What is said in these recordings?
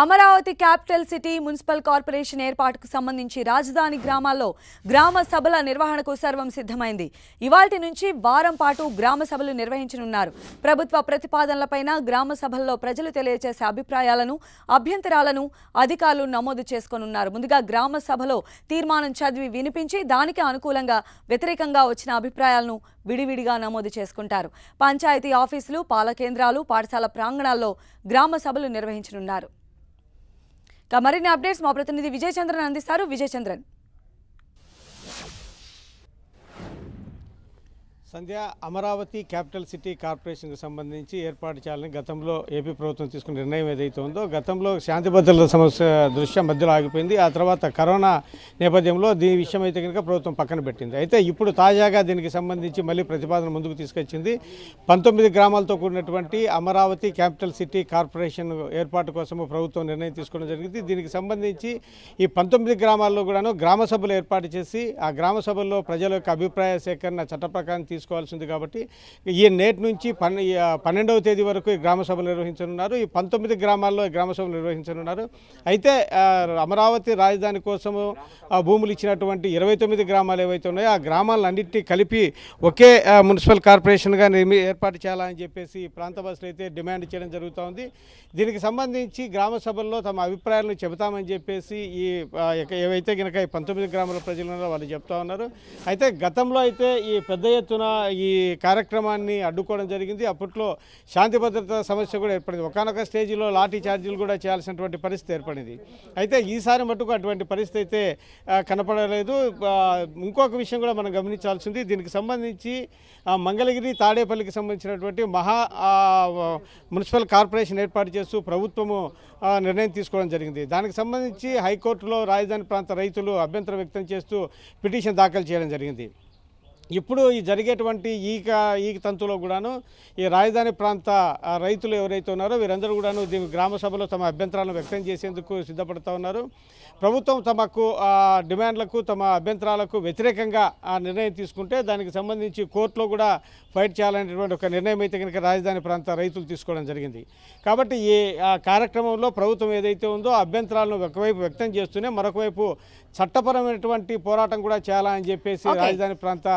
Amaravati capital city municipal corporation ఏర్పాటుకు సంబంధించి రాజధాని గ్రామాల్లో గ్రామ సభల నిర్వహణకు సర్వం సిద్ధమైంది ఇవాటి నుంచి వారం పాటు గ్రామ సభలు నిర్వహించనున్నారు ప్రభుత్వ ప్రతిపాదనలపైన గ్రామ సభల్లో ప్రజలు తెలియజేసే అభిప్రాయాలను అభ్యంతరాలను అధికారులు నమోదు చేసుకోనున్నారు ముందుగా గ్రామ సభలో తీర్మానం చదివి వినిపించి దానికి అనుకూలంగా వ్యతిరేకంగా వచ్చిన అభిప్రాయాలను విడివిడిగా నమోదు చేసుకుంటారు పంచాయతీ ఆఫీసులు పాల కేంద్రాలు పాఠశాల ప్రాంగణాల్లో గ్రామ సభలు నిర్వహించనున్నారు మరిన్ని అప్డేట్స్ మా ప్రతినిధి విజయచంద్రన్ అందిస్తారు విజయచంద్రన్ సంధ్య అమరావతి క్యాపిటల్ సిటీ కార్పొరేషన్కు సంబంధించి ఏర్పాటు చేయాలని గతంలో ఏపీ ప్రభుత్వం తీసుకున్న నిర్ణయం ఏదైతే ఉందో గతంలో శాంతి భద్రత సమస్య దృశ్యం మధ్యలో ఆగిపోయింది ఆ తర్వాత కరోనా నేపథ్యంలో దీని విషయం అయితే కనుక ప్రభుత్వం పక్కన పెట్టింది అయితే ఇప్పుడు తాజాగా దీనికి సంబంధించి మళ్ళీ ప్రతిపాదన ముందుకు తీసుకొచ్చింది పంతొమ్మిది గ్రామాలతో కూడినటువంటి అమరావతి క్యాపిటల్ సిటీ కార్పొరేషన్ ఏర్పాటు కోసము ప్రభుత్వం నిర్ణయం తీసుకోవడం జరిగింది దీనికి సంబంధించి ఈ పంతొమ్మిది గ్రామాల్లో కూడాను గ్రామ సభలు ఏర్పాటు చేసి ఆ గ్రామ సభల్లో ప్రజల యొక్క అభిప్రాయ సేకరణ చట్టప్రకారం తీసుకోవాల్సింది కాబట్టి ఈ నేటి నుంచి పన్ పన్నెండవ తేదీ వరకు ఈ గ్రామ సభలు నిర్వహించనున్నారు ఈ పంతొమ్మిది గ్రామాల్లో గ్రామ సభలు నిర్వహించనున్నారు అయితే అమరావతి రాజధాని కోసము భూములు ఇచ్చినటువంటి ఇరవై తొమ్మిది గ్రామాలు ఏవైతే ఉన్నాయో ఆ గ్రామాలన్నింటినీ కలిపి ఒకే మున్సిపల్ కార్పొరేషన్గా ఏర్పాటు చేయాలని చెప్పేసి ప్రాంత బస్సులు అయితే డిమాండ్ చేయడం జరుగుతూ ఉంది దీనికి సంబంధించి గ్రామ సభల్లో తమ అభిప్రాయాలను చెబుతామని చెప్పేసి ఈ ఏవైతే కనుక ఈ పంతొమ్మిది గ్రామాల ప్రజలు వాళ్ళు చెప్తా ఉన్నారు అయితే గతంలో అయితే ఈ పెద్ద ఎత్తున ఈ కార్యక్రమాన్ని అడ్డుకోవడం జరిగింది అప్పట్లో శాంతి భద్రత సమస్య కూడా ఏర్పడింది ఒకనొక స్టేజీలో లాఠీ ఛార్జీలు కూడా చేయాల్సినటువంటి పరిస్థితి ఏర్పడింది అయితే ఈసారి మటుకు అటువంటి పరిస్థితి అయితే కనపడలేదు ఇంకొక విషయం కూడా మనం గమనించాల్సింది దీనికి సంబంధించి మంగళగిరి తాడేపల్లికి సంబంధించినటువంటి మహా మున్సిపల్ కార్పొరేషన్ ఏర్పాటు చేస్తూ ప్రభుత్వము నిర్ణయం తీసుకోవడం జరిగింది దానికి సంబంధించి హైకోర్టులో రాజధాని ప్రాంత రైతులు అభ్యంతరం వ్యక్తం చేస్తూ పిటిషన్ దాఖలు చేయడం జరిగింది ఇప్పుడు ఈ జరిగేటువంటి ఈక ఈక తంతులో కూడాను ఈ రాజధాని ప్రాంత రైతులు ఎవరైతే ఉన్నారో వీరందరూ కూడాను దీని గ్రామ సభలో తమ అభ్యంతరాలను వ్యక్తం చేసేందుకు సిద్ధపడుతూ ఉన్నారు ప్రభుత్వం తమకు డిమాండ్లకు తమ అభ్యంతరాలకు వ్యతిరేకంగా ఆ నిర్ణయం తీసుకుంటే దానికి సంబంధించి కోర్టులో కూడా ఫైట్ చేయాలనేటువంటి ఒక నిర్ణయం అయితే కనుక రాజధాని ప్రాంత రైతులు తీసుకోవడం జరిగింది కాబట్టి ఈ కార్యక్రమంలో ప్రభుత్వం ఏదైతే ఉందో అభ్యంతరాలను ఒకవైపు వ్యక్తం చేస్తూనే మరొకవైపు చట్టపరమైనటువంటి పోరాటం కూడా చేయాలని చెప్పేసి రాజధాని ప్రాంత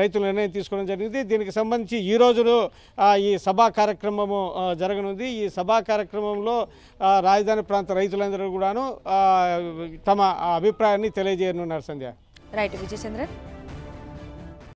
రైతులు నిర్ణయం తీసుకోవడం జరిగింది దీనికి సంబంధించి ఈ ఈ సభా కార్యక్రమము జరగనుంది ఈ సభా కార్యక్రమంలో రాజధాని ప్రాంత రైతులందరూ కూడాను తమ అభిప్రాయాన్ని తెలియజేయనున్నారు సంధ్య రైట్ విజయచంద్రన్